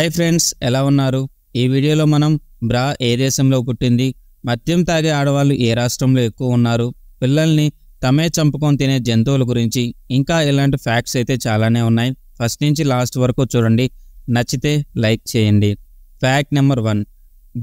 hi friends ఎలా ఉన్నారు ఈ వీడియోలో మనం బ్రా ఏ దేశంలో పుట్టింది మద్యం తాగే ఆడవాళ్ళు ఏ రాష్ట్రంలో ఎక్కువ ఉన్నారు పిల్లల్ని తమే చంపుకొని తినే జంతువుల గురించి ఇంకా ఇలాంటి ఫ్యాక్ట్స్ అయితే చాలానే ఉన్నాయి ఫస్ట్ నుంచి లాస్ట్ వరకు చూడండి నచ్చితే లైక్ చేయండి ఫ్యాక్ట్ నెంబర్ వన్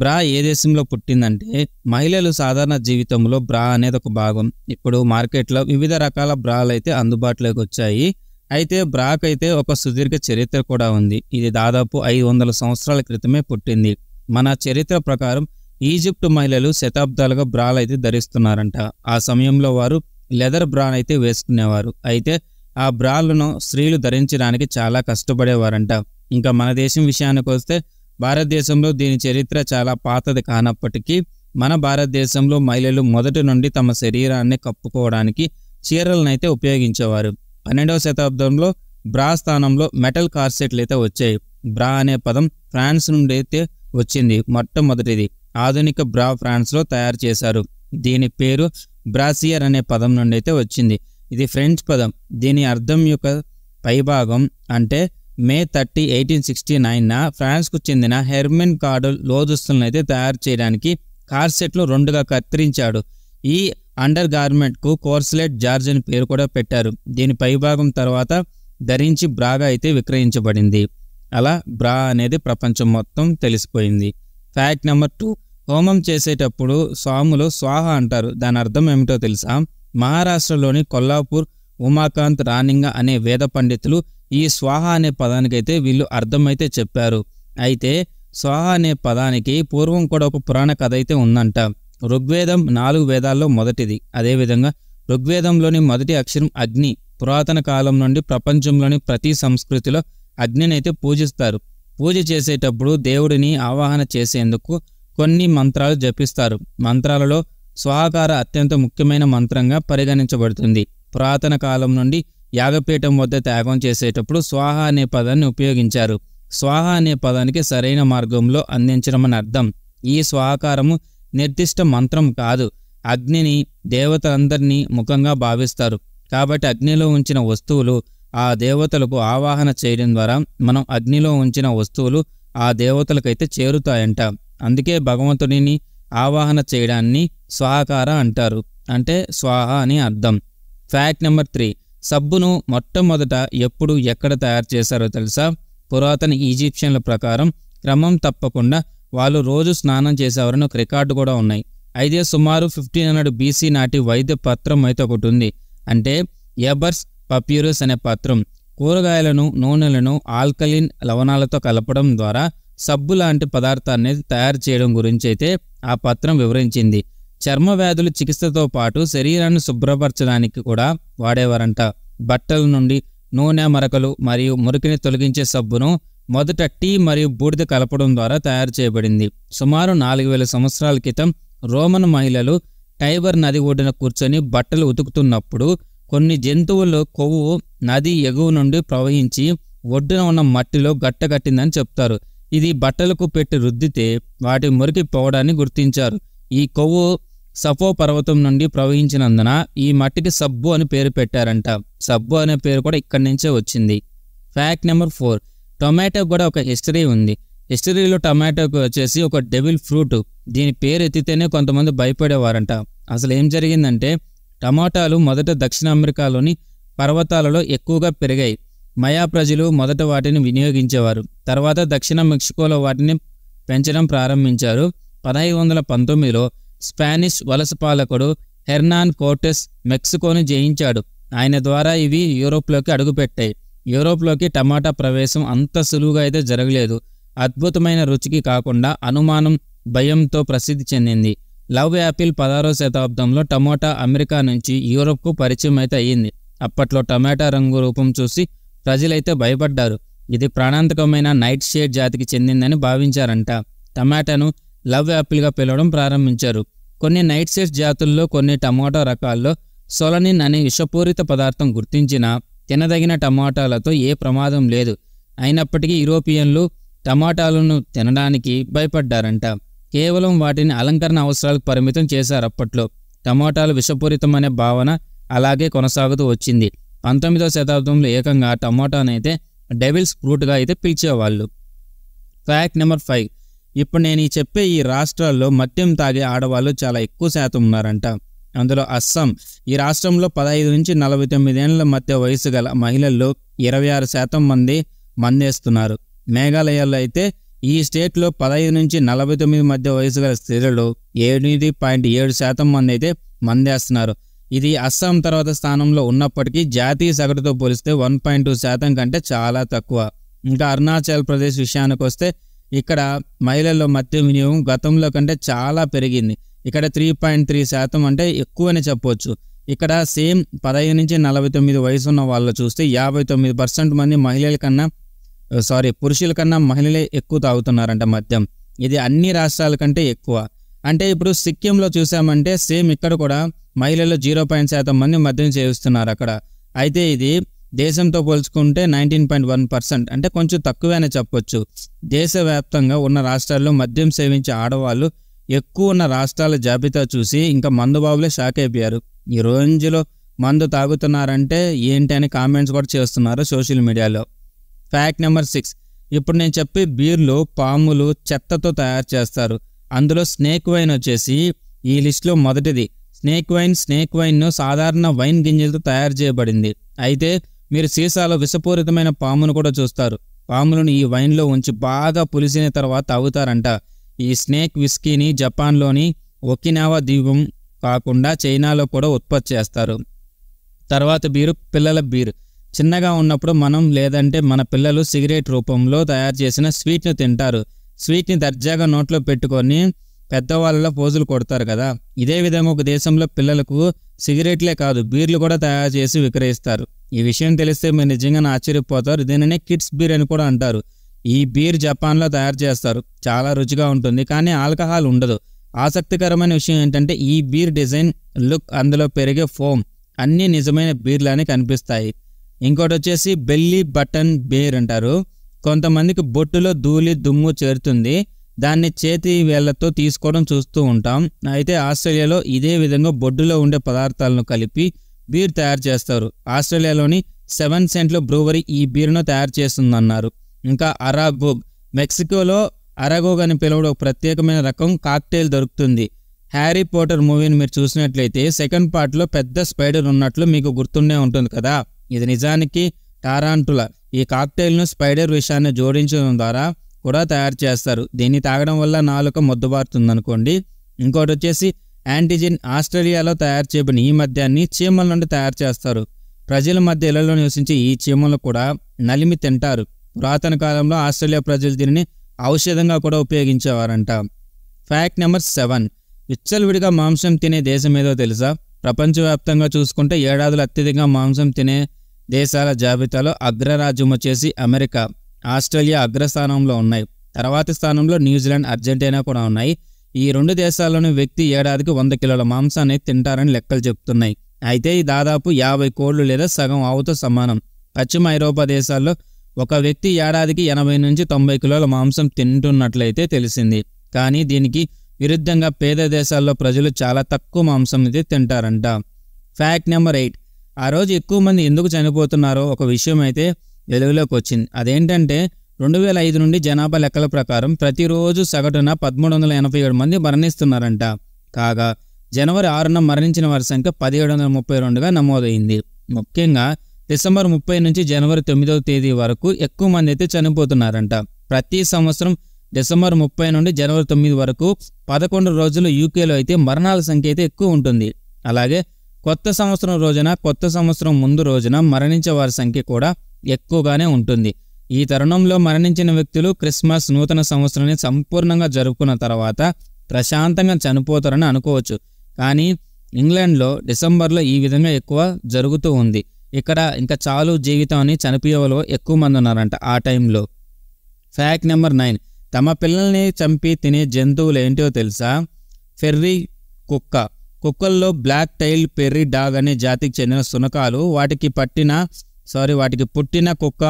బ్రా ఏ దేశంలో పుట్టిందంటే మహిళలు సాధారణ జీవితంలో బ్రా అనేది ఒక భాగం ఇప్పుడు మార్కెట్లో వివిధ రకాల బ్రాలు అయితే అందుబాటులోకి వచ్చాయి అయితే బ్రాక్ అయితే ఒక సుదీర్ఘ చరిత్ర కూడా ఉంది ఇది దాదాపు ఐదు వందల సంవత్సరాల క్రితమే పుట్టింది మన చరిత్ర ప్రకారం ఈజిప్ట్ మహిళలు శతాబ్దాలుగా బ్రాలు అయితే ధరిస్తున్నారంట ఆ సమయంలో వారు లెదర్ బ్రాన్ అయితే వేసుకునేవారు అయితే ఆ బ్రాలను స్త్రీలు ధరించడానికి చాలా కష్టపడేవారంట ఇంకా మన దేశం విషయానికి వస్తే భారతదేశంలో దీని చరిత్ర చాలా పాతది కానప్పటికీ మన భారతదేశంలో మహిళలు మొదటి నుండి తమ శరీరాన్ని కప్పుకోవడానికి చీరలను అయితే ఉపయోగించేవారు పన్నెండవ శతాబ్దంలో బ్రా స్థానంలో మెటల్ కార్సెట్లు అయితే వచ్చాయి బ్రా అనే పదం ఫ్రాన్స్ నుండి అయితే వచ్చింది మొట్టమొదటిది ఆధునిక బ్రా ఫ్రాన్స్లో తయారు చేశారు దీని పేరు బ్రాసియర్ అనే పదం నుండి అయితే వచ్చింది ఇది ఫ్రెంచ్ పదం దీని అర్థం యొక్క పైభాగం అంటే May thirty eighteen sixty nine ఫ్రాన్స్కు చెందిన హెర్మెన్ కార్డు లోదుస్తులను అయితే తయారు చేయడానికి కార్సెట్లు రెండుగా కత్తిరించాడు ఈ అండర్ గార్మెంట్కు కోర్స్లెట్ జార్జ్ అని పేరు కూడా పెట్టారు దీని పైభాగం తర్వాత ధరించి బ్రాగా అయితే విక్రయించబడింది అలా బ్రా అనేది ప్రపంచం మొత్తం తెలిసిపోయింది ఫ్యాక్ట్ నెంబర్ టూ హోమం చేసేటప్పుడు స్వాములు స్వాహ అంటారు దాని అర్థం ఏమిటో తెలుసా మహారాష్ట్రలోని కొల్లాపూర్ ఉమాకాంత్ రానింగ అనే వేద పండితులు ఈ స్వాహ అనే పదానికైతే వీళ్ళు అర్థమైతే చెప్పారు అయితే స్వాహ అనే పదానికి పూర్వం కూడా ఒక పురాణ కథ అయితే ఉందంట ఋగ్వేదం నాలుగు వేదాల్లో మొదటిది అదేవిధంగా ఋగ్వేదంలోని మొదటి అక్షరం అగ్ని పురాతన కాలం నుండి ప్రపంచంలోని ప్రతి సంస్కృతిలో అగ్నినైతే పూజిస్తారు పూజ చేసేటప్పుడు దేవుడిని ఆవాహన చేసేందుకు కొన్ని మంత్రాలు జపిస్తారు మంత్రాలలో స్వాహకార అత్యంత ముఖ్యమైన మంత్రంగా పరిగణించబడుతుంది పురాతన కాలం నుండి యాగపీఠం వద్ద త్యాగం చేసేటప్పుడు స్వాహ అనే పదాన్ని ఉపయోగించారు స్వాహ అనే పదానికి సరైన మార్గంలో అందించడం అని అర్థం ఈ స్వాహకారము నిర్దిష్ట మంత్రం కాదు అగ్నిని దేవతలందరినీ ముఖంగా భావిస్తారు కాబట్టి అగ్నిలో ఉంచిన వస్తువులు ఆ దేవతలకు ఆవాహన చేయడం ద్వారా మనం అగ్నిలో ఉంచిన వస్తువులు ఆ దేవతలకైతే చేరుతాయంట అందుకే భగవంతుడిని ఆవాహన చేయడాన్ని స్వాహకార అంటారు అంటే స్వాహ అని అర్థం ఫ్యాక్ట్ నెంబర్ త్రీ సబ్బును మొట్టమొదట ఎప్పుడు ఎక్కడ తయారు చేశారో తెలుసా పురాతన ఈజిప్షియన్ల ప్రకారం క్రమం తప్పకుండా వాళ్ళు రోజు స్నానం చేసేవారని ఒక రికార్డు కూడా ఉన్నాయి అయితే సుమారు ఫిఫ్టీన్ హండ్రెడ్ బీసీ నాటి వైద్య పత్రం అయితే ఒకటి ఉంది అంటే ఎబర్స్ పప్యూరస్ అనే పత్రం కూరగాయలను నూనెలను ఆల్కలిన్ లవణాలతో కలపడం ద్వారా సబ్బు లాంటి పదార్థాన్ని తయారు చేయడం గురించి అయితే ఆ పత్రం వివరించింది చర్మ వ్యాధుల చికిత్సతో పాటు శరీరాన్ని శుభ్రపరచడానికి కూడా వాడేవారంట బట్టల నుండి నూనె మరకలు మరియు మురికిని తొలగించే సబ్బును మొదట టీ మరియు బూడిద కలపడం ద్వారా తయారు చేయబడింది సుమారు నాలుగు వేల సంవత్సరాల క్రితం రోమన్ మహిళలు టైబర్ నది ఒడ్డున కూర్చొని బట్టలు ఉతుకుతున్నప్పుడు కొన్ని జంతువులు కొవ్వు నది ఎగువ నుండి ప్రవహించి ఒడ్డున ఉన్న మట్టిలో గట్టగట్టిందని చెప్తారు ఇది బట్టలకు పెట్టి రుద్దితే వాటి మురికి పోవడాన్ని గుర్తించారు ఈ కొవ్వు సఫో పర్వతం నుండి ప్రవహించినందున ఈ మట్టికి సబ్బు అని పేరు పెట్టారంట సబ్బు అనే పేరు కూడా ఇక్కడి నుంచే వచ్చింది ఫ్యాక్ట్ నెంబర్ ఫోర్ టొమాటో కూడా ఒక హిస్టరీ ఉంది హిస్టరీలో టొమాటోకి వచ్చేసి ఒక డెవిల్ ఫ్రూట్ దీని పేరు ఎత్తితేనే కొంతమంది భయపడేవారంట అసలు ఏం జరిగిందంటే టమాటాలు మొదట దక్షిణ అమెరికాలోని పర్వతాలలో ఎక్కువగా పెరిగాయి మయా ప్రజలు మొదట వాటిని వినియోగించేవారు తర్వాత దక్షిణ మెక్సికోలో వాటిని పెంచడం ప్రారంభించారు పదహైదు వందల పంతొమ్మిదిలో స్పానిష్ వలస పాలకుడు హెర్నాన్ కోర్టెస్ మెక్సికోను జయించాడు ఆయన ద్వారా ఇవి యూరోప్లోకి అడుగుపెట్టాయి యూరోప్లోకి టమాటా ప్రవేశం అంత సులువుగా అయితే జరగలేదు అద్భుతమైన రుచికి కాకుండా అనుమానం భయంతో ప్రసిద్ధి చెందింది లవ్ యాపిల్ పదహారో శతాబ్దంలో టమాటా అమెరికా నుంచి యూరోప్కు పరిచయం అయితే అయ్యింది అప్పట్లో టమాటా రంగు రూపం చూసి ప్రజలైతే భయపడ్డారు ఇది ప్రాణాంతకమైన నైట్ షేడ్ జాతికి చెందిందని భావించారంట టమాటాను లవ్ యాపిల్గా పిలవడం ప్రారంభించారు కొన్ని నైట్ షేడ్ జాతుల్లో కొన్ని టమాటా రకాల్లో సోలనిన్ అనే విషపూరిత పదార్థం గుర్తించిన తినదగిన టమాటాలతో ఏ ప్రమాదం లేదు అయినప్పటికీ యూరోపియన్లు టమాటాలను తినడానికి భయపడ్డారంట కేవలం వాటిని అలంకరణ అవసరాలకు పరిమితం చేశారు అప్పట్లో టమాటాలు విషపూరితమనే భావన అలాగే కొనసాగుతూ వచ్చింది పంతొమ్మిదవ శతాబ్దంలో ఏకంగా టమాటానైతే డెవిల్స్ ఫ్రూట్గా అయితే పిలిచేవాళ్ళు ఫ్యాక్ట్ నెంబర్ ఫైవ్ ఇప్పుడు నేను చెప్పే ఈ రాష్ట్రాల్లో మద్యం తాగే ఆడవాళ్ళు చాలా ఎక్కువ శాతం ఉన్నారంట అందులో అస్సాం ఈ రాష్ట్రంలో పదహైదు నుంచి నలభై తొమ్మిదేళ్ల మధ్య వయసు గల మహిళల్లో ఇరవై ఆరు శాతం మంది మందేస్తున్నారు మేఘాలయాల్లో అయితే ఈ స్టేట్లో పదహైదు నుంచి నలభై తొమ్మిది మధ్య వయసు గల స్త్రీలు ఎనిమిది పాయింట్ ఏడు శాతం మంది అయితే మందేస్తున్నారు ఇది అస్సాం తర్వాత స్థానంలో ఉన్నప్పటికీ జాతీయ సగటుతో పోలిస్తే వన్ పాయింట్ టూ శాతం కంటే చాలా తక్కువ ఇంకా అరుణాచల్ ప్రదేశ్ విషయానికి వస్తే ఇక్కడ మహిళల్లో మద్యం వినియోగం గతంలో కంటే చాలా పెరిగింది ఇక్కడ త్రీ పాయింట్ త్రీ శాతం అంటే ఎక్కువని చెప్పొచ్చు ఇక్కడ సేమ్ పదహైదు నుంచి నలభై తొమ్మిది వయసు ఉన్న వాళ్ళు చూస్తే యాభై తొమ్మిది పర్సెంట్ మంది మహిళల కన్నా సారీ పురుషుల కన్నా మహిళలే ఎక్కువ తాగుతున్నారంట మద్యం ఇది అన్ని రాష్ట్రాల కంటే ఎక్కువ అంటే ఇప్పుడు సిక్కింలో చూసామంటే సేమ్ ఇక్కడ కూడా మహిళలు జీరో పాయింట్ శాతం మంది మద్యం చేస్తున్నారు అక్కడ అయితే ఇది దేశంతో పోల్చుకుంటే నైన్టీన్ పాయింట్ వన్ పర్సెంట్ అంటే కొంచెం తక్కువే అని చెప్పొచ్చు దేశవ్యాప్తంగా ఉన్న రాష్ట్రాల్లో మద్యం సేవించే ఆడవాళ్ళు ఎక్కువ ఉన్న రాష్ట్రాల జాబితా చూసి ఇంకా మందు బాబులే షాక్ అయిపోయారు ఈ రోజులో మందు తాగుతున్నారంటే ఏంటి అని కామెంట్స్ కూడా చేస్తున్నారు సోషల్ మీడియాలో ఫ్యాక్ట్ నెంబర్ సిక్స్ ఇప్పుడు నేను చెప్పి బీర్లు పాములు చెత్తతో తయారు చేస్తారు అందులో స్నేక్ వైన్ వచ్చేసి ఈ లిస్ట్లో మొదటిది స్నేక్ వైన్ స్నేక్ వైన్ సాధారణ వైన్ గింజలతో తయారు చేయబడింది అయితే మీరు సీసాలో విషపూరితమైన పామును కూడా చూస్తారు పాములను ఈ వైన్లో ఉంచి బాగా పులిసిన తర్వాత తాగుతారంట ఈ స్నేక్ విస్కీని జపాన్లోని ఒకినావా ద్వీపం కాకుండా చైనాలో కూడా ఉత్పత్తి చేస్తారు తర్వాత బీరు పిల్లల బీర్ చిన్నగా ఉన్నప్పుడు మనం లేదంటే మన పిల్లలు సిగరెట్ రూపంలో తయారు చేసిన స్వీట్ను తింటారు స్వీట్ని దర్జాగా నోట్లో పెట్టుకొని పెద్దవాళ్ళలో పోజులు కొడతారు కదా ఇదే విధంగా ఒక దేశంలో పిల్లలకు సిగరెట్లే కాదు బీర్లు కూడా తయారు చేసి విక్రయిస్తారు ఈ విషయం తెలిస్తే మీరు నిజంగా ఆశ్చర్యపోతారు దీనినే కిడ్స్ బీర్ అని కూడా అంటారు ఈ బీర్ జపాన్లో తయారు చేస్తారు చాలా రుచిగా ఉంటుంది కానీ ఆల్కహాల్ ఉండదు ఆసక్తికరమైన విషయం ఏంటంటే ఈ బీర్ డిజైన్ లుక్ అందులో పెరిగే ఫోమ్ అన్నీ నిజమైన బీర్లానే కనిపిస్తాయి ఇంకోటి వచ్చేసి బెల్లి బటన్ బీర్ అంటారు కొంతమందికి బొట్టులో ధూళి దుమ్ము చేరుతుంది దాన్ని చేతి వేళ్లతో తీసుకోవడం చూస్తూ ఉంటాం అయితే ఆస్ట్రేలియాలో ఇదే విధంగా బొడ్డులో ఉండే పదార్థాలను కలిపి బీర్ తయారు చేస్తారు ఆస్ట్రేలియాలోని సెవెన్ సెంట్లో బ్రూవరీ ఈ బీర్ను తయారు చేస్తుందన్నారు ఇంకా అరాగోగ్ మెక్సికోలో అరాగోగ్ అని పిలువడు ఒక ప్రత్యేకమైన రకం కాక్టైల్ దొరుకుతుంది హ్యారీ పోటర్ మూవీని మీరు చూసినట్లయితే సెకండ్ పార్ట్లో పెద్ద స్పైడర్ ఉన్నట్లు మీకు గుర్తుండే ఉంటుంది కదా ఇది నిజానికి టారాంటుల ఈ కాక్టైల్ను స్పైడర్ విషయాన్ని జోడించడం ద్వారా కూడా తయారు చేస్తారు దీన్ని తాగడం వల్ల నాలుక మొద్దుబారుతుంది అనుకోండి ఇంకోటి వచ్చేసి యాంటీజెన్ ఆస్ట్రేలియాలో తయారు చేయబడిన ఈ మద్యాన్ని చీమల నుండి తయారు చేస్తారు ప్రజల మధ్య ఇళ్లలో నివసించే ఈ చీమలు కూడా నలిమి తింటారు పురాతన కాలంలో ఆస్ట్రేలియా ప్రజలు దీనిని ఔషధంగా కూడా ఉపయోగించేవారంట ఫ్యాక్ట్ నెంబర్ సెవెన్ విచ్చలవిడిగా మాంసం తినే దేశం ఏదో తెలుసా ప్రపంచవ్యాప్తంగా చూసుకుంటే ఏడాదిలో అత్యధికంగా మాంసం తినే దేశాల జాబితాలో అగ్రరాజ్యం వచ్చేసి అమెరికా ఆస్ట్రేలియా అగ్రస్థానంలో ఉన్నాయి తర్వాతి స్థానంలో న్యూజిలాండ్ అర్జెంటీనా కూడా ఉన్నాయి ఈ రెండు దేశాల్లోని వ్యక్తి ఏడాదికి వంద కిలోల మాంసాన్ని తింటారని లెక్కలు చెబుతున్నాయి అయితే ఈ దాదాపు యాభై కోళ్లు లేదా సగం ఆవుతో సమానం పశ్చిమ ఐరోపా దేశాల్లో ఒక వ్యక్తి ఏడాదికి ఎనభై నుంచి తొంభై కిలోల మాంసం తింటున్నట్లయితే తెలిసింది కానీ దీనికి విరుద్ధంగా పేద దేశాల్లో ప్రజలు చాలా తక్కువ మాంసం అయితే తింటారంట ఫ్యాక్ట్ నెంబర్ ఎయిట్ ఆ రోజు ఎక్కువ మంది ఎందుకు చనిపోతున్నారో ఒక విషయం అయితే వెలుగులోకి వచ్చింది అదేంటంటే రెండు వేల ఐదు నుండి జనాభా లెక్కల ప్రకారం ప్రతిరోజు సగటున పదమూడు వందల ఎనభై ఏడు మంది మరణిస్తున్నారంట కాగా జనవరి ఆరున మరణించిన వారి సంఖ్య పదిహేడు వందల ముప్పై రెండుగా నమోదైంది ముఖ్యంగా డిసెంబర్ ముప్పై నుంచి జనవరి తొమ్మిదవ తేదీ వరకు ఎక్కువ మంది అయితే చనిపోతున్నారంట ప్రతి సంవత్సరం డిసెంబర్ ముప్పై నుండి జనవరి తొమ్మిది వరకు పదకొండు రోజులు యూకేలో అయితే మరణాల సంఖ్య అయితే ఎక్కువ ఉంటుంది అలాగే కొత్త సంవత్సరం రోజున కొత్త సంవత్సరం ముందు రోజున మరణించే వారి సంఖ్య కూడా ఎక్కువగానే ఉంటుంది ఈ తరుణంలో మరణించిన వ్యక్తులు క్రిస్మస్ నూతన సంవత్సరాన్ని సంపూర్ణంగా జరుపుకున్న తర్వాత ప్రశాంతంగా చనిపోతారని అనుకోవచ్చు కానీ ఇంగ్లాండ్లో డిసెంబర్లో ఈ విధంగా ఎక్కువ జరుగుతూ ఉంది ఇక్కడ ఇంకా చాలు జీవితం అని చనిపోయేవాళ్ళు ఎక్కువ మంది ఉన్నారంట ఆ టైంలో ఫ్యాక్ట్ నెంబర్ నైన్ తమ పిల్లల్ని చంపి తినే జంతువులు ఏంటో తెలుసా ఫెర్రీ కుక్క కుక్కల్లో బ్లాక్ టైల్ పెర్రీ డాగ్ అనే జాతికి చెందిన శునకాలు వాటికి పట్టిన సారీ వాటికి పుట్టిన కుక్క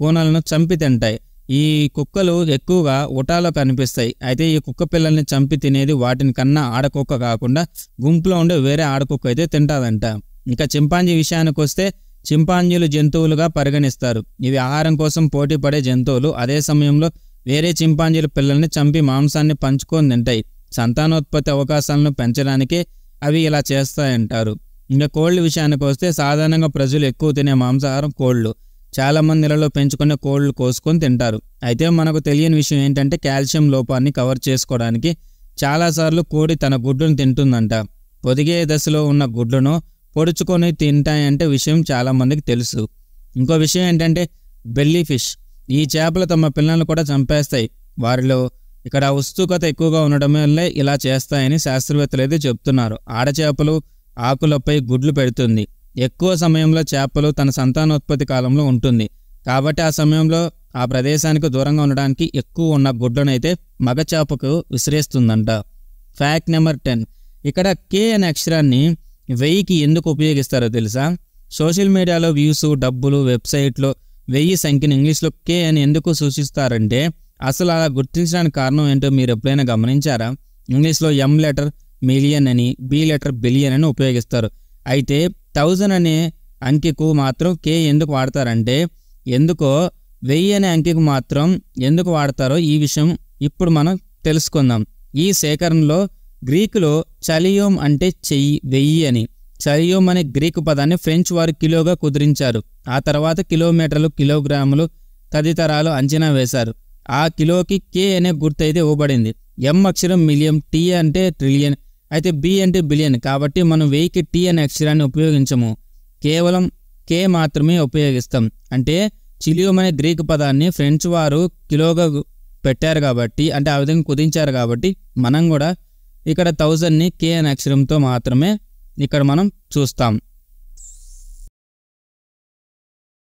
కూనలను చంపి తింటాయి ఈ కుక్కలు ఎక్కువగా ఉటాలో కనిపిస్తాయి అయితే ఈ కుక్క పిల్లల్ని చంపి తినేది వాటిని కన్నా ఆడకుక్క కాకుండా గుంపులో ఉండే వేరే ఆడకుక్క అయితే తింటాదంట ఇంకా చింపాంజీ విషయానికి వస్తే చింపాంజీలు జంతువులుగా పరిగణిస్తారు ఇవి ఆహారం కోసం పోటీపడే జంతువులు అదే సమయంలో వేరే చింపాంజీల పిల్లల్ని చంపి మాంసాన్ని పంచుకొని తింటాయి సంతానోత్పత్తి అవకాశాలను పెంచడానికే అవి ఇలా చేస్తాయంటారు ఇంకా కోళ్ళ విషయానికి వస్తే సాధారణంగా ప్రజలు ఎక్కువ తినే మాంసాహారం కోళ్ళు చాలామంది నెలలో పెంచుకునే కోళ్ళు కోసుకొని తింటారు అయితే మనకు తెలియని విషయం ఏంటంటే కాల్షియం లోపాన్ని కవర్ చేసుకోవడానికి చాలాసార్లు కోడి తన గుడ్డును తింటుందంట పొదిగే దశలో ఉన్న గుడ్లను పొడుచుకొని తింటాయంటే విషయం చాలామందికి తెలుసు ఇంకో విషయం ఏంటంటే బెల్లీ ఫిష్ ఈ చేపలు తమ పిల్లలను కూడా చంపేస్తాయి వారిలో ఇక్కడ ఉత్సుకత ఎక్కువగా ఉండడం వల్లే ఇలా చేస్తాయని శాస్త్రవేత్తలు అయితే చెప్తున్నారు ఆడచేపలు ఆకులపై గుడ్లు పెడుతుంది ఎక్కువ సమయంలో చేపలు తన సంతానోత్పత్తి కాలంలో ఉంటుంది కాబట్టి ఆ సమయంలో ఆ ప్రదేశానికి దూరంగా ఉండడానికి ఎక్కువ ఉన్న గుడ్లనైతే మగ చేపకు విసిరేస్తుందంట ఫ్యాక్ట్ నెంబర్ టెన్ ఇక్కడ కే అనే అక్షరాన్ని వెయ్యికి ఎందుకు ఉపయోగిస్తారో తెలుసా సోషల్ మీడియాలో వ్యూస్ డబ్బులు వెబ్సైట్లో వెయ్యి సంఖ్యను ఇంగ్లీష్లో కే అని ఎందుకు సూచిస్తారంటే అసలు అలా గుర్తించడానికి కారణం ఏంటో మీరు ఎప్పుడైనా గమనించారా ఇంగ్లీష్లో ఎం లెటర్ మిలియన్ అని బి లెటర్ బిలియన్ అని ఉపయోగిస్తారు అయితే థౌజండ్ అనే అంకెకు మాత్రం కే ఎందుకు వాడతారంటే ఎందుకో వెయ్యి అనే అంకెకు మాత్రం ఎందుకు వాడతారో ఈ విషయం ఇప్పుడు మనం తెలుసుకుందాం ఈ సేకరణలో గ్రీకులో చలియోమ్ అంటే చెయ్యి వెయ్యి అని చలియోమ్ అనే గ్రీకు పదాన్ని ఫ్రెంచ్ వారు కిలోగా కుదిరించారు ఆ తర్వాత కిలోమీటర్లు కిలోగ్రాములు తదితరాలు అంచనా వేశారు ఆ కిలోకి కే అనే గుర్తయితే ఇవ్వబడింది ఎం అక్షరం మిలియం టీ అంటే ట్రిలియన్ అయితే బి అంటే బిలియన్ కాబట్టి మనం వెయ్యికి టీ అనే అక్షరాన్ని ఉపయోగించము కేవలం కే మాత్రమే ఉపయోగిస్తాం అంటే చిలియోమ్ అనే గ్రీక్ పదాన్ని ఫ్రెంచ్ వారు కిలోగా పెట్టారు కాబట్టి అంటే ఆ విధంగా కుదించారు కాబట్టి మనం కూడా ఇక్కడ థౌజండ్ని కే అనే అక్షరంతో మాత్రమే ఇక్కడ మనం చూస్తాం